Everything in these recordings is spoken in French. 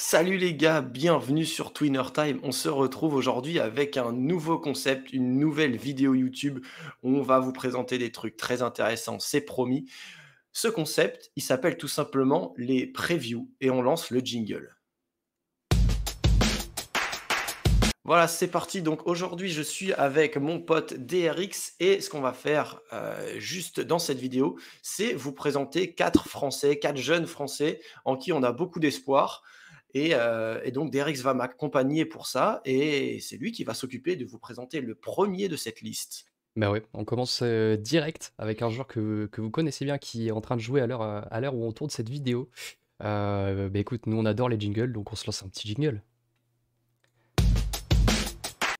Salut les gars, bienvenue sur Twinner Time. On se retrouve aujourd'hui avec un nouveau concept, une nouvelle vidéo YouTube. où On va vous présenter des trucs très intéressants, c'est promis. Ce concept, il s'appelle tout simplement les previews et on lance le jingle. Voilà, c'est parti. Donc aujourd'hui, je suis avec mon pote DRX et ce qu'on va faire euh, juste dans cette vidéo, c'est vous présenter quatre Français, quatre jeunes Français en qui on a beaucoup d'espoir. Euh, et, donc Derek va m'accompagner pour ça, et c'est lui qui va s'occuper de vous présenter le premier de cette liste. Ben bah oui, on commence euh, direct avec un joueur que, vous connaissez bien qui est en train de jouer à l'heure euh, à l'heure où on tourne cette vidéo. ben écoute, nous on adore les jingles, donc on se lance un petit jingle.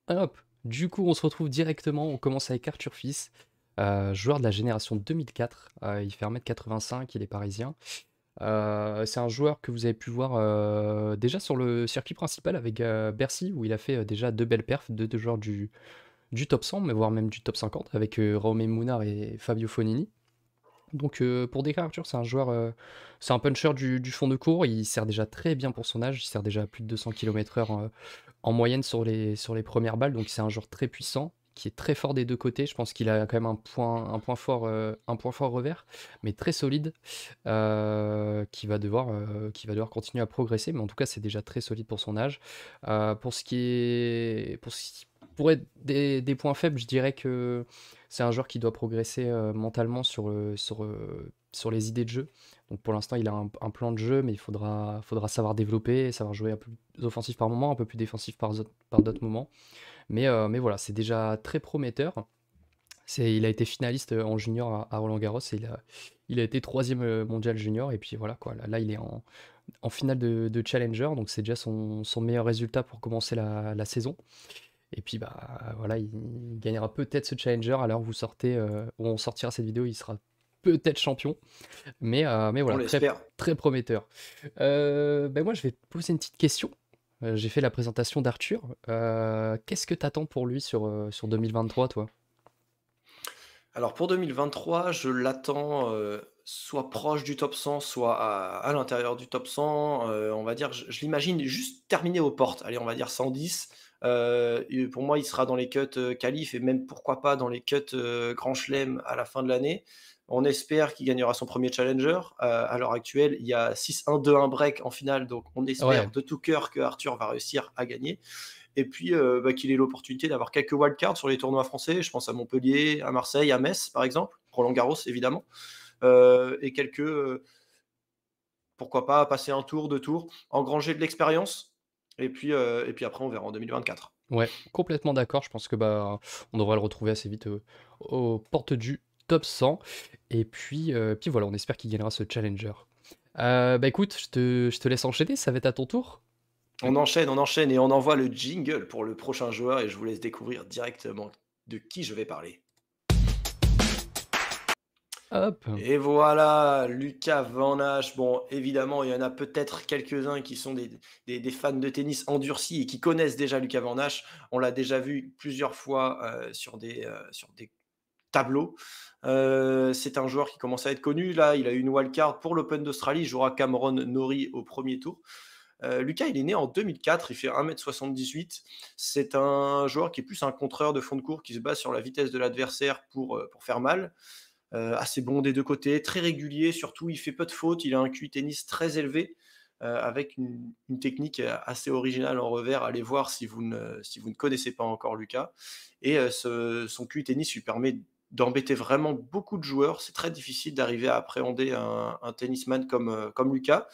Hop, du coup on se retrouve directement, on commence avec Arthur Fils, joueur de la génération 2004, il fait 1m85, il est parisien. Euh, c'est un joueur que vous avez pu voir euh, déjà sur le circuit principal avec euh, Bercy, où il a fait déjà deux belles perfs, deux, deux joueurs du, top 100, mais voire même du top 50, avec Romé Mounard et Fabio Fonini. Donc pour des Arthur, c'est un joueur, c'est un puncher du, fond de cours, il sert déjà très bien pour son âge, il sert déjà à plus de 200 km/h en, en moyenne sur les, sur les premières balles, donc c'est un joueur très puissant, qui est très fort des deux côtés. Je pense qu'il a quand même un point, un point fort, euh, un point fort revers, mais très solide, euh, qui va devoir, euh, qui va devoir continuer à progresser. Mais en tout cas, c'est déjà très solide pour son âge. pour ce qui est, pour ce être des, points faibles, je dirais que c'est un joueur qui doit progresser mentalement sur, sur, sur les idées de jeu. Donc pour l'instant, il a un, plan de jeu, mais il faudra, faudra savoir développer, savoir jouer un peu plus offensif par moment, un peu plus défensif par, par d'autres moments. Mais, euh, mais voilà, c'est déjà très prometteur. Il a été finaliste euh, en junior à, Roland Garros et il a, il a été troisième euh, mondial junior. Et puis voilà, quoi, là, il est en, en finale de, Challenger, donc c'est déjà son, son, meilleur résultat pour commencer la, saison. Et puis bah voilà, il, gagnera peut-être ce Challenger Alors, vous sortez, on sortira cette vidéo, il sera peut-être champion. Mais, mais voilà, très, très, prometteur. ben moi je vais poser une petite question euh, j'ai fait la présentation d'Arthur. Euh, qu'est-ce que tu attends pour lui sur, euh, sur 2023, toi Alors pour 2023, je l'attends soit proche du top 100, soit à, l'intérieur du top 100. on va dire, je, l'imagine juste terminé aux portes. Allez, on va dire 110. pour moi, il sera dans les cuts calife et même pourquoi pas dans les cuts grand chelem à la fin de l'année. On espère qu'il gagnera son premier challenger. Euh, à l'heure actuelle, il y a 6-1-2-1 break en finale, donc on espère de tout cœur que Arthur va réussir à gagner. Et puis euh, bah, qu'il ait l'opportunité d'avoir quelques wildcards sur les tournois français. Je pense à Montpellier, à Marseille, à Metz, par exemple, Roland Garros évidemment, euh, et quelques pourquoi pas passer un tour, deux tours, engranger de l'expérience. Et puis, et puis après, on verra en 2024. Ouais, complètement d'accord. Je pense que bah, on devrait le retrouver assez vite aux portes du top 100. Et puis, euh, puis voilà, on espère qu'il gagnera ce challenger. Euh, bah écoute, je te, laisse enchaîner, ça va être à ton tour. On enchaîne, on enchaîne et on envoie le jingle pour le prochain joueur et je vous laisse découvrir directement de qui je vais parler. Hop. Et voilà, Lucas Van Bon, évidemment, il y en a peut-être quelques-uns qui sont des, fans de tennis endurcis et qui connaissent déjà Lucas Van On l'a déjà vu plusieurs fois euh, sur, des, sur des tableau. Euh, c'est un joueur qui commence à être connu. Là, il a une wildcard pour l'Open d'Australie. Il jouera Cameron Nori au premier tour. Euh, Lucas, il est né en 2004, il fait 1m78. C'est un joueur qui est plus un contreur de fond de cours qui se base sur la vitesse de l'adversaire pour, euh, pour faire mal. assez bon des deux côtés, très régulier, surtout il fait peu de fautes, il a un QI tennis très élevé. avec une, technique assez originale en revers. Allez voir si vous ne, si vous ne connaissez pas encore Lucas. Et son QI tennis lui permet d'embêter vraiment beaucoup de joueurs. C'est très difficile d'arriver à appréhender un, tennisman comme, euh, comme Lucas.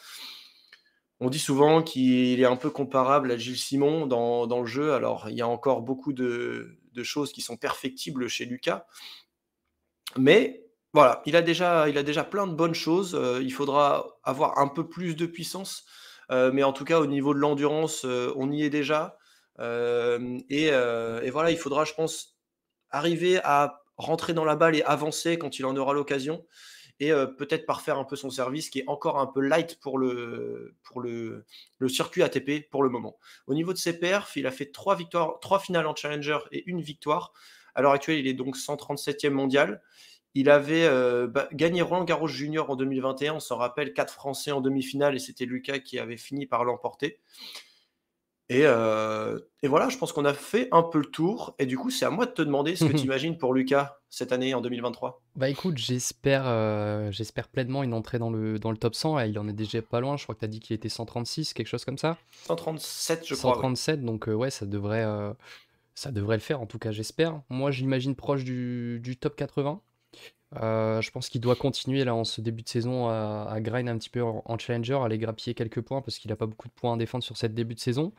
On dit souvent qu'il est un peu comparable à Gilles Simon dans, le jeu. Alors, il y a encore beaucoup de, choses qui sont perfectibles chez Lucas. Mais voilà, il a déjà, il a déjà plein de bonnes choses. Euh, il faudra avoir un peu plus de puissance. Euh, mais en tout cas, au niveau de l'endurance, on y est déjà. et, et voilà, il faudra, je pense, arriver à rentrer dans la balle et avancer quand il en aura l'occasion. Et euh, peut-être parfaire un peu son service qui est encore un peu light pour, le, pour le, circuit ATP pour le moment. Au niveau de ses perfs, il a fait trois victoires, trois finales en challenger et une victoire. À l'heure actuelle, il est donc 137e mondial. Il avait euh, bah, gagné Roland Garros Junior en 2021. On s'en rappelle, quatre Français en demi-finale et c'était Lucas qui avait fini par l'emporter. Euh, et, voilà, je pense qu'on a fait un peu le tour. Et du coup, c'est à moi de te demander ce que tu imagines pour Lucas cette année en 2023. Bah écoute, j'espère euh, j'espère pleinement une entrée dans le, dans le top 100. Il en est déjà pas loin. Je crois que tu as dit qu'il était 136, quelque chose comme ça. 137, je crois. 137, donc euh, ouais, ça devrait, ça devrait le faire. En tout cas, j'espère. Moi, j'imagine proche du, du top 80. Euh, je pense qu'il doit continuer là en ce début de saison à, grind un petit peu en, challenger, à aller grappiller quelques points parce qu'il n'a pas beaucoup de points à défendre sur cette début de saison.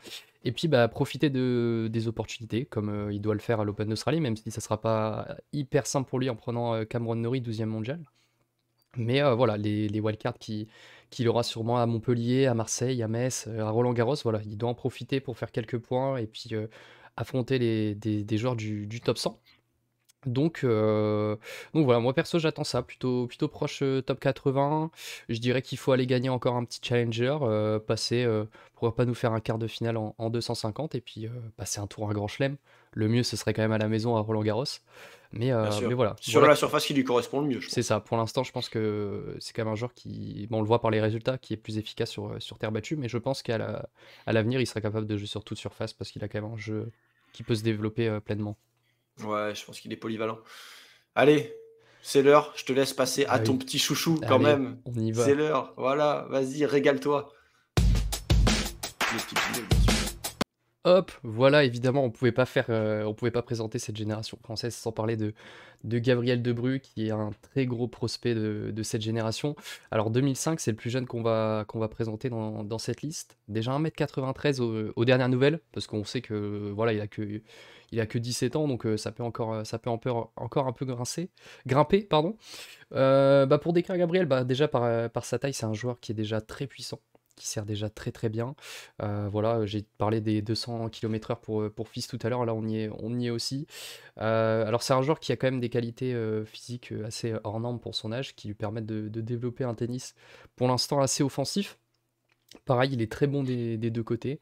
Et puis bah, profiter de, des opportunités comme euh, il doit le faire à l'Open d'Australie, même si ça ne sera pas hyper simple pour lui en prenant euh, Cameron Norrie 12e mondial. Mais voilà, les, wildcards qu'il aura sûrement à Montpellier, à Marseille, à Metz, à Roland Garros, voilà, il doit en profiter pour faire quelques points et puis affronter des, joueurs du top 100. Euh, donc, voilà, moi perso j'attends ça, plutôt, plutôt proche euh, top 80. Je dirais qu'il faut aller gagner encore un petit challenger, euh, passer, pourquoi pas nous faire un quart de finale en, 250 et puis passer un tour à Grand Chelem. Le mieux ce serait quand même à la maison à Roland Garros. Mais, voilà. Sur la surface qui lui correspond le mieux. C'est ça, pour l'instant je pense que c'est quand même un joueur qui, bon, on le voit par les résultats, qui est plus efficace sur, sur terre battue, mais je pense qu'à l'avenir il sera capable de jouer sur toute surface parce qu'il a quand même un jeu qui peut se développer pleinement. Ouais, je pense qu'il est polyvalent. Allez, c'est l'heure, je te laisse passer à ah ton petit chouchou quand même. On y va. C'est l'heure, voilà, vas-y, régale-toi. Hop, voilà, évidemment, on pouvait pas faire, euh, on pouvait pas présenter cette génération française sans parler de, de Gabriel Debru, qui est un très gros prospect de, cette génération. Alors 2005, c'est le plus jeune qu'on va, qu'on va présenter dans, cette liste. Déjà 1m93 aux dernières nouvelles, parce qu'on sait que voilà, il a que il a que 17 ans, donc euh, ça peut encore, euh, ça peut encore, un peu grincer, grimper. Pardon. Euh, bah, pour décrire Gabriel, bah déjà par, sa taille, c'est un joueur qui est déjà très puissant qui sert déjà très très bien. voilà, j'ai parlé des 200 km/h pour, pour Fils tout à l'heure, là on y est, on y est aussi. alors c'est un joueur qui a quand même des qualités physiques assez hors normes pour son âge, qui lui permettent de, développer un tennis pour l'instant assez offensif. Pareil, il est très bon des deux côtés.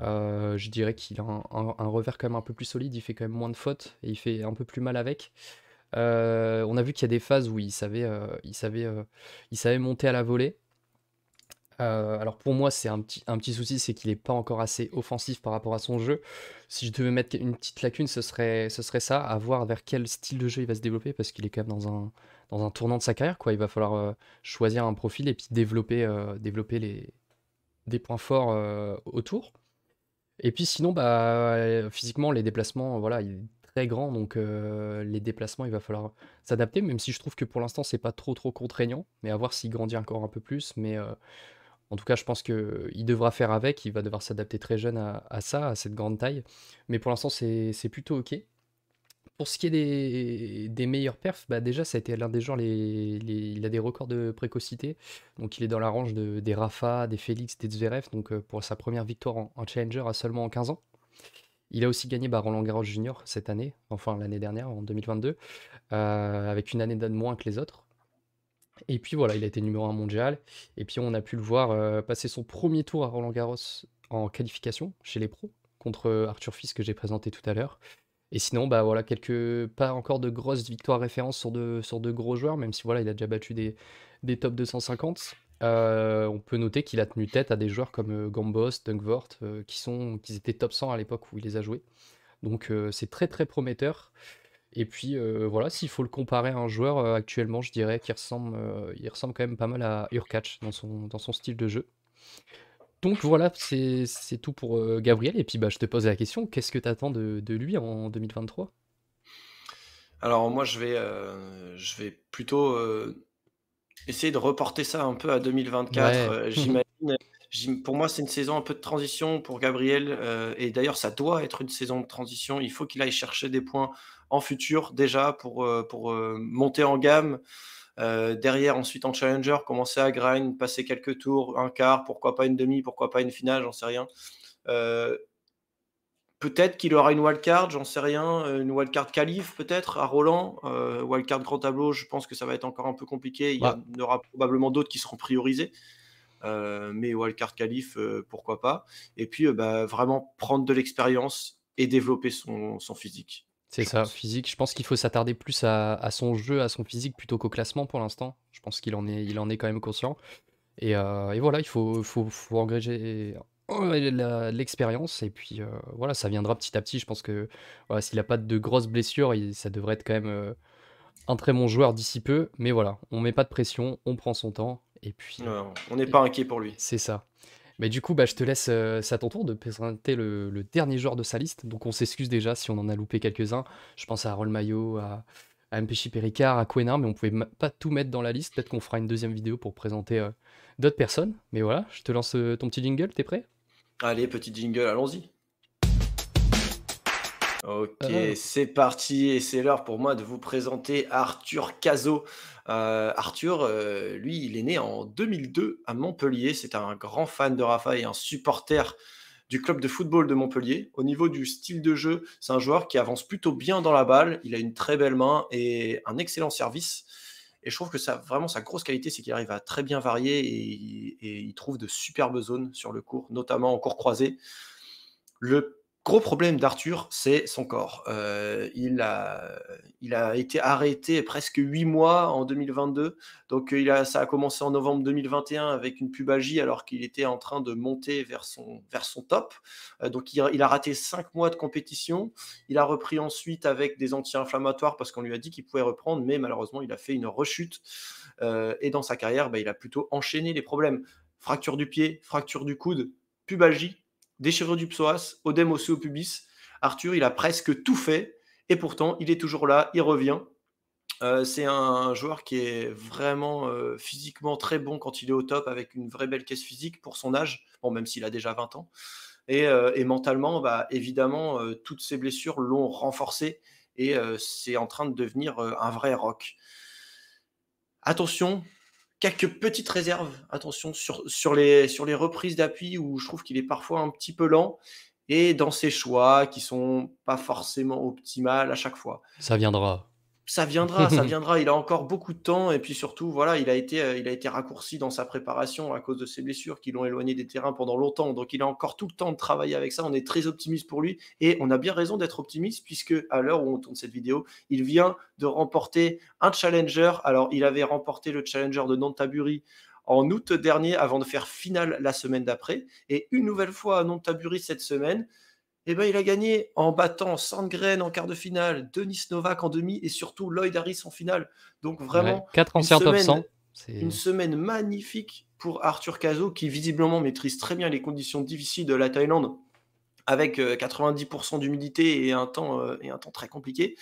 Euh, je dirais qu'il a un, revers quand même un peu plus solide, il fait quand même moins de fautes et il fait un peu plus mal avec. Euh, on a vu qu'il y a des phases où il savait, euh, il savait, il savait monter à la volée. alors pour moi, c'est un petit, souci, c'est qu'il n'est pas encore assez offensif par rapport à son jeu. Si je devais mettre une petite lacune, ce serait, ce serait ça, à voir vers quel style de jeu il va se développer, parce qu'il est quand même dans un, dans un tournant de sa carrière. Quoi. Il va falloir choisir un profil et puis développer, développer les, des points forts autour. Et puis sinon, bah, euh, physiquement, les déplacements, voilà, il est très grand, donc euh, les déplacements, il va falloir s'adapter, même si je trouve que pour l'instant, c'est pas trop trop contraignant, mais à voir s'il grandit encore un peu plus. Mais euh, en tout cas, je pense qu'il devra faire avec, il va devoir s'adapter très jeune à, à, ça, à cette grande taille. Mais pour l'instant, c'est plutôt ok. Pour ce qui est des, meilleurs perfs, bah, déjà, ça a été l'un des gens, les, il a des records de précocité. Donc, il est dans la range des Rafa, des Félix, des Zverev. Donc, euh, pour sa première victoire en, Challenger à seulement 15 ans. Il a aussi gagné bah, Roland Garros Junior cette année, enfin l'année dernière, en 2022, euh, avec une année de moins que les autres. Et puis voilà, il a été numéro 1 mondial. Et puis on a pu le voir euh, passer son premier tour à Roland Garros en qualification chez les pros contre Arthur Fils que j'ai présenté tout à l'heure. Et sinon, bah voilà, quelques pas encore de grosses victoires références sur de, sur de gros joueurs, même si voilà, il a déjà battu des, des top 250. Euh, on peut noter qu'il a tenu tête à des joueurs comme euh, Gambos, Dunkvort, euh, qui, sont, qui étaient top 100 à l'époque où il les a joués. Donc c'est très très prometteur. Et puis voilà, s'il faut le comparer à un joueur actuellement, je dirais qu'il ressemble, il ressemble quand même pas mal à Urkach dans son, dans son style de jeu. Donc voilà, c'est tout pour euh, Gabriel. Et puis bah, je te pose la question, qu'est-ce que tu attends de, lui en 2023 Alors moi, je vais, euh, je vais plutôt euh, essayer de reporter ça un peu à 2024. J'imagine. pour moi, c'est une saison un peu de transition pour Gabriel. et d'ailleurs, ça doit être une saison de transition. Il faut qu'il aille chercher des points en futur déjà pour, pour monter en gamme. Euh, derrière, ensuite en challenger, commencer à grind, passer quelques tours, un quart, pourquoi pas une demi, pourquoi pas une finale, j'en sais rien. Euh, peut-être qu'il aura une wildcard, j'en sais rien, euh, une wildcard calife peut-être à Roland, wildcard grand tableau, je pense que ça va être encore un peu compliqué, il y, en aura probablement d'autres qui seront priorisés. mais wildcard calife, pourquoi pas. Et puis, bah, vraiment prendre de l'expérience et développer son physique. C'est ça, physique. Je pense qu'il faut s'attarder plus à, son jeu, à son physique plutôt qu'au classement pour l'instant. Je pense qu'il en est, en est quand même conscient. Euh, et, voilà, il faut, faut, faut engager l'expérience et puis euh, voilà ça viendra petit à petit je pense que s'il n'a pas de grosses blessures ça devrait être quand même euh, un très bon joueur d'ici peu mais voilà on ne met pas de pression on prend son temps et puis on n'est pas inquiet pour lui c'est ça mais du coup, bah, je te laisse, euh, c'est à ton tour de présenter le, dernier joueur de sa liste. Donc on s'excuse déjà si on en a loupé quelques-uns. Je pense à Roll à, à MPC Péricard, à Quenard, mais on pouvait pas tout mettre dans la liste. Peut-être qu'on fera une deuxième vidéo pour présenter euh, d'autres personnes. Mais voilà, je te lance euh, ton petit jingle, t'es prêt Allez, petit jingle, allons-y. Ok, ah. c'est parti et c'est l'heure pour moi de vous présenter Arthur Cazot. Euh, Arthur, euh, lui, il est né en 2002 à Montpellier. C'est un grand fan de Rafa et un supporter du club de football de Montpellier. Au niveau du style de jeu, c'est un joueur qui avance plutôt bien dans la balle. Il a une très belle main et un excellent service. Et je trouve que ça, vraiment sa grosse qualité, c'est qu'il arrive à très bien varier et, il trouve de superbes zones sur le cours, notamment en cours croisé. Le gros problème d'Arthur, c'est son corps. Euh, il, a, été arrêté presque huit mois en 2022. Donc euh, il a, ça a commencé en novembre 2021 avec une pubagie alors qu'il était en train de monter vers son, top. Euh, donc il, a raté cinq mois de compétition. Il a repris ensuite avec des anti-inflammatoires parce qu'on lui a dit qu'il pouvait reprendre, mais malheureusement il a fait une rechute. et dans sa carrière, bah, il a plutôt enchaîné les problèmes. Fracture du pied, fracture du coude, pubagie, déchirure du psoas, odème aussi au pubis. Arthur, il a presque tout fait et pourtant, il est toujours là, il revient. Euh, c'est un joueur qui est vraiment euh, physiquement très bon quand il est au top, avec une vraie belle caisse physique pour son âge, bon, même s'il a déjà 20 ans. Et, euh, mentalement, bah, évidemment, toutes ses blessures l'ont renforcé et c'est en train de devenir un vrai rock. Attention, quelques petites réserves, attention, sur, sur, les, sur les reprises d'appui où je trouve qu'il est parfois un petit peu lent et dans ses choix qui sont pas forcément optimales à chaque fois. Ça viendra ça viendra, ça viendra. Il a encore beaucoup de temps et puis surtout, voilà, il a été, euh, il a été raccourci dans sa préparation à cause de ses blessures qui l'ont éloigné des terrains pendant longtemps. Donc, il a encore tout le temps de travailler avec ça. On est très optimiste pour lui et on a bien raison d'être optimiste puisque à l'heure où on tourne cette vidéo, il vient de remporter un challenger. Alors, il avait remporté le challenger de Nantaburi en août dernier avant de faire finale la semaine d'après et une nouvelle fois à Nantaburi cette semaine. Eh ben, il a gagné en battant Sandgren en quart de finale, Denis Novak en demi et surtout Lloyd Harris en finale. Donc vraiment, 4 semaine, Une semaine magnifique pour Arthur Cazot qui visiblement maîtrise très bien les conditions difficiles de la Thaïlande avec 90% euh, d'humidité et, un temps, euh, et un temps très compliqué.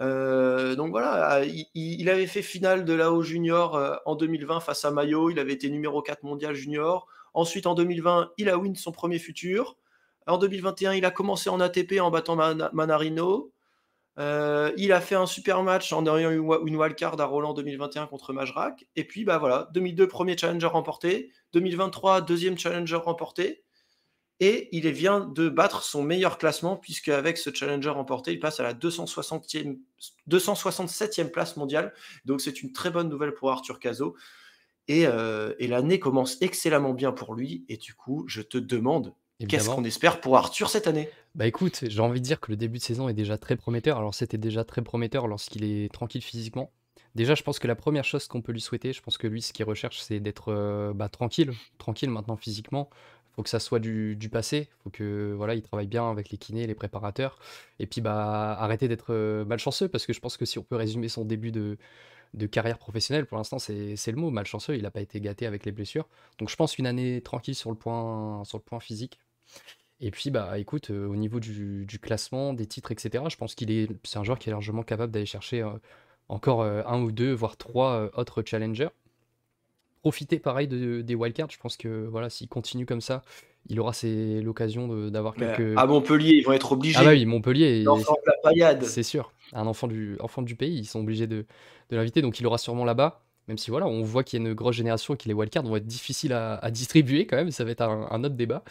Euh, donc voilà, il, avait fait finale de la l'AO Junior en 2020 face à Mayo, il avait été numéro 4 mondial junior. Ensuite, en 2020, il a win son premier futur. En 2021, il a commencé en ATP en battant Manarino. Euh, il a fait un super match en ayant une wildcard à Roland 2021 contre Majrak Et puis, bah voilà, 2002, premier challenger remporté. 2023, deuxième challenger remporté. Et il vient de battre son meilleur classement, puisque avec ce challenger remporté, il passe à la 267e place mondiale. Donc, c'est une très bonne nouvelle pour Arthur Cazot. Et, euh, et l'année commence excellemment bien pour lui. Et du coup, je te demande, Qu'est-ce qu'on espère pour Arthur cette année Bah écoute, j'ai envie de dire que le début de saison est déjà très prometteur. Alors c'était déjà très prometteur lorsqu'il est tranquille physiquement. Déjà, je pense que la première chose qu'on peut lui souhaiter, je pense que lui, ce qu'il recherche, c'est d'être euh, bah, tranquille, tranquille maintenant physiquement. Il Faut que ça soit du, passé. passé, faut que voilà, il travaille bien avec les kinés, les préparateurs, et puis bah arrêter d'être euh, malchanceux parce que je pense que si on peut résumer son début de, carrière professionnelle, pour l'instant c'est le mot malchanceux, il n'a pas été gâté avec les blessures. Donc je pense une année tranquille sur le point sur le point physique, et puis, bah, écoute, euh, au niveau du, classement, des titres, etc., je pense qu'il est, c'est un joueur qui est largement capable d'aller chercher euh, encore euh, un ou deux, voire trois autres challengers. Profiter pareil des wildcards. Je pense que voilà, s'il continue comme ça, il aura l'occasion d'avoir quelques. À ah, Montpellier, ils vont être obligés. Ah bah oui, Montpellier. de la paillade. C'est sûr. Un enfant du, enfant du pays, ils sont obligés de, de l'inviter. Donc il aura sûrement là-bas même si voilà, on voit qu'il y a une grosse génération et que les wildcards vont être difficiles à, distribuer quand même, ça va être un, autre débat.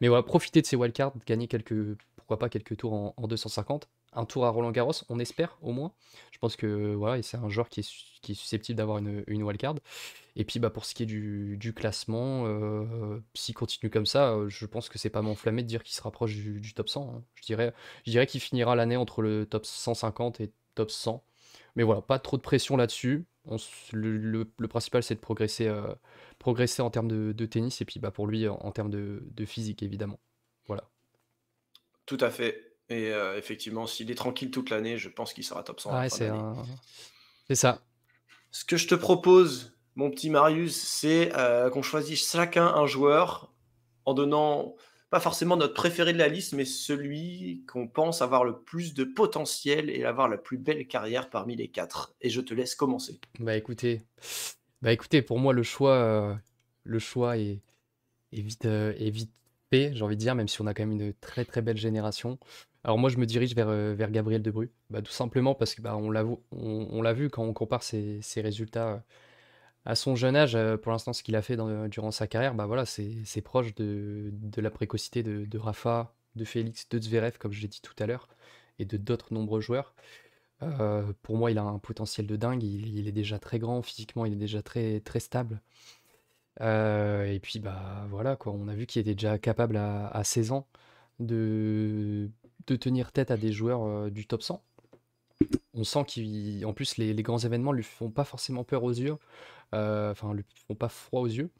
Mais on va profiter de ces wildcards, gagner quelques, pourquoi pas quelques tours en, 250, un tour à Roland Garros, on espère au moins. Je pense que voilà, c'est un joueur qui est, susceptible d'avoir une, une wildcard. Et puis bah, pour ce qui est du, classement, euh, s'il continue comme ça, euh, je pense que c'est pas m'enflammer de dire qu'il se rapproche du, top 100. Hein. Je dirais, je dirais qu'il finira l'année entre le top 150 et top 100. Mais voilà, pas trop de pression là-dessus le, principal, c'est de progresser, euh, progresser en termes de, tennis et puis bah, pour lui, en, termes de, physique, évidemment. Voilà. Tout à fait. Et euh, effectivement, s'il est tranquille toute l'année, je pense qu'il sera top 100. Ah c'est, ça. Ce que je te propose, mon petit Marius, c'est euh, qu'on choisisse chacun un joueur en donnant pas forcément notre préféré de la liste, mais celui qu'on pense avoir le plus de potentiel et avoir la plus belle carrière parmi les quatre. Et je te laisse commencer. Bah écoutez, bah écoutez, pour moi le choix, euh, le choix est, vite, et euh, vite j'ai envie de dire, même si on a quand même une très très belle génération. Alors moi je me dirige vers, euh, vers Gabriel de bah, tout simplement parce que bah, on l'a on, l'a vu quand on compare ses, ses résultats à son jeune âge, euh, pour l'instant, ce qu'il a fait durant sa carrière, bah voilà, c'est proche de, la précocité de, Rafa, de Félix, de Zverev, comme je l'ai dit tout à l'heure, et de d'autres nombreux joueurs. Euh, pour moi, il a un potentiel de dingue. Il, est déjà très grand physiquement, il est déjà très, très stable. Euh, et puis, bah voilà, quoi. On a vu qu'il était déjà capable à, 16 ans de, tenir tête à des joueurs du top 100 on sent qu'en plus, les, grands événements lui font pas forcément peur aux yeux, euh, enfin, lui font pas froid aux yeux.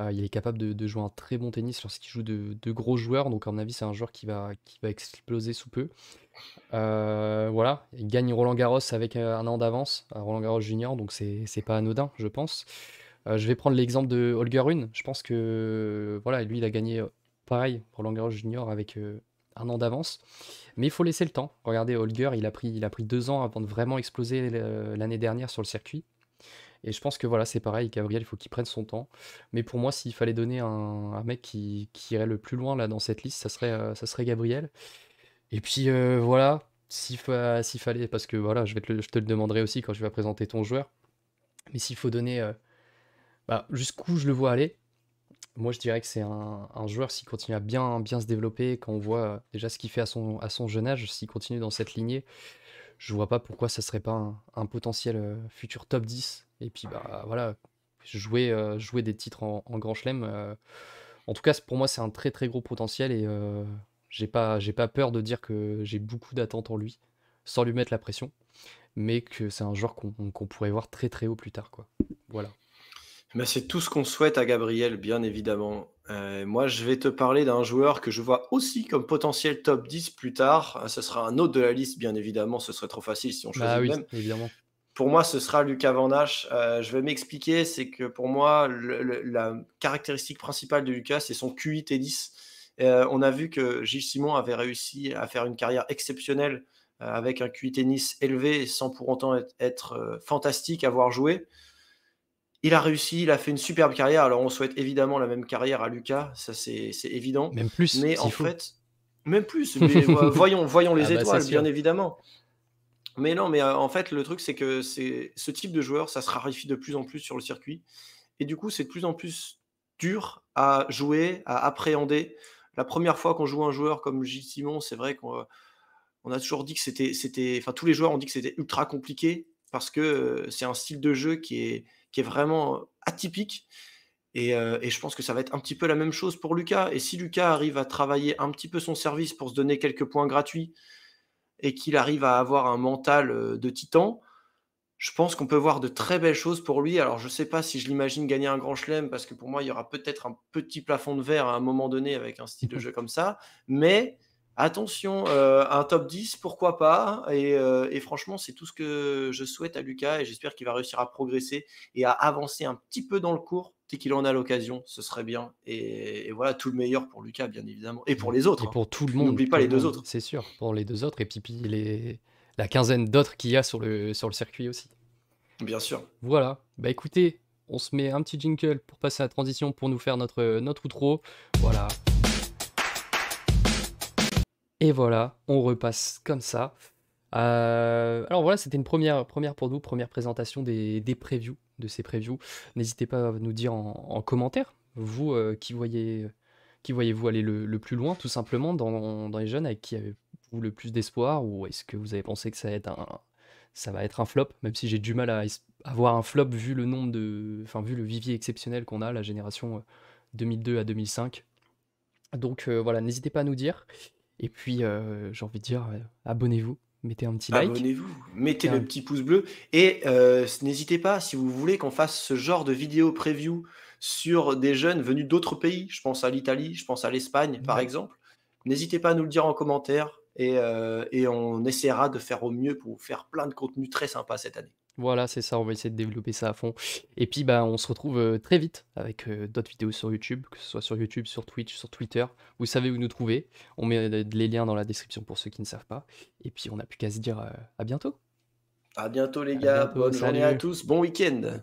Euh, il est capable de, jouer un très bon tennis lorsqu'il joue de, gros joueurs. Donc, à mon avis, c'est un joueur qui va, qui va exploser sous peu. Euh, voilà, il gagne Roland Garros avec un an d'avance, Roland Garros Junior. Donc, c'est pas anodin, je pense. je vais prendre l'exemple de Holger Rune. Je pense que, voilà, lui, il a gagné pareil, Roland Garros Junior avec un an d'avance. Mais il faut laisser le temps. Regardez, Holger, il a pris, il a pris deux ans avant de vraiment exploser euh, l'année dernière sur le circuit. Et je pense que voilà, c'est pareil, Gabriel, il faut qu'il prenne son temps. Mais pour moi, s'il fallait donner un, mec qui, irait le plus loin là dans cette liste, ça serait, euh, ça serait Gabriel. Et puis euh, voilà, s'il fallait, parce que voilà, je, vais te, je te le demanderai aussi quand je vais présenter ton joueur. Mais s'il faut donner bah, jusqu'où je le vois aller, moi, je dirais que c'est un, joueur, s'il continue à bien, bien se développer, quand on voit euh, déjà ce qu'il fait à son, à son jeune âge, s'il continue dans cette lignée, je vois pas pourquoi ça serait pas un, potentiel euh, futur top 10. Et puis, bah voilà, jouer, euh, jouer des titres en, Grand Chelem. en tout cas, pour moi, c'est un très très gros potentiel et j'ai pas, pas peur de dire que j'ai beaucoup d'attentes en lui, sans lui mettre la pression, mais que c'est un joueur qu'on pourrait voir très très haut plus tard. quoi. Voilà. Mais eh ben, c'est tout ce qu'on souhaite à Gabriel, bien évidemment. Euh, moi, je vais te parler d'un joueur que je vois aussi comme potentiel top 10 plus tard. Euh, ce sera un autre de la liste, bien évidemment. Ce serait trop facile si on bah choisit même. Évidemment. Pour moi, ce sera Lucas Van euh, je vais m'expliquer. C'est que pour moi, la caractéristique principale de Lucas, c'est son QI T10. on a vu que Gilles Simon avait réussi à faire une carrière exceptionnelle avec un QI tennis élevé sans pour autant être, fantastique à voir jouer. Il a réussi, il a fait une superbe carrière. Alors on souhaite évidemment la même carrière à Lucas, ça c'est évident. Même plus. Mais en fait, même plus. voyons, voyons les ah bah, étoiles, bien évidemment. Mais non, mais euh, en fait, le truc, c'est que ce type de joueur, ça se raréfie de plus en plus sur le circuit. Et du coup, c'est de plus en plus dur à jouer, à appréhender. La première fois qu'on joue un joueur comme Gilles Simon, c'est vrai qu'on euh, on a toujours dit que c'était. Enfin, tous les joueurs ont dit que c'était ultra compliqué parce que euh, c'est un style de jeu qui est, qui est vraiment euh, atypique. Euh, et, je pense que ça va être un petit peu la même chose pour Lucas. Et si Lucas arrive à travailler un petit peu son service pour se donner quelques points gratuits et qu'il arrive à avoir un mental euh, de titan, je pense qu'on peut voir de très belles choses pour lui. Alors je ne sais pas si je l'imagine gagner un grand chelem parce que pour moi il y aura peut-être un petit plafond de verre à un moment donné avec un style de jeu comme ça. Mais Attention, euh, un top 10, pourquoi pas euh, et, franchement, c'est tout ce que je souhaite à Lucas et j'espère qu'il va réussir à progresser et à avancer un petit peu dans le cours dès qu'il en a l'occasion. Ce serait bien. Et, voilà, tout le meilleur pour Lucas, bien évidemment. Et pour les autres. Et pour tout le hein. monde. N'oublie pas les deux autres. C'est sûr, pour les deux autres. Et pipi les... la quinzaine d'autres qu'il y a sur le, sur le circuit aussi. Bien sûr. Voilà. Bah écoutez, on se met un petit jingle pour passer à la transition pour nous faire notre, notre outro. Voilà. Et voilà, on repasse comme ça. Euh, alors voilà, c'était une première, première pour nous, première présentation des, previews, de ces previews. N'hésitez pas à nous dire en, commentaire, vous euh, qui voyez qui voyez-vous aller le, plus loin, tout simplement, dans, les jeunes avec qui avez-vous le plus d'espoir, ou est-ce que vous avez pensé que ça va être un, ça va être un flop, même si j'ai du mal à avoir un flop vu le nombre de, enfin vu le vivier exceptionnel qu'on a, la génération 2002 euh, à 2005. Donc voilà, n'hésitez pas à nous dire. Et puis, euh, j'ai envie de dire, euh, abonnez-vous, mettez un petit like. Abonnez-vous, mettez le petit pouce bleu. Et euh, n'hésitez pas, si vous voulez qu'on fasse ce genre de vidéo preview sur des jeunes venus d'autres pays, je pense à l'Italie, je pense à l'Espagne, par exemple, n'hésitez pas à nous le dire en commentaire. Et, et on essaiera de faire au mieux pour vous faire plein de contenu très sympa cette année. Voilà, c'est ça, on va essayer de développer ça à fond. Et puis, bah, on se retrouve euh, très vite avec euh, d'autres vidéos sur YouTube, que ce soit sur YouTube, sur Twitch, sur Twitter. Vous savez où nous trouver. On met euh, les liens dans la description pour ceux qui ne savent pas. Et puis, on n'a plus qu'à se dire à bientôt. À bientôt, les gars. Bonne journée à tous. Bon week-end.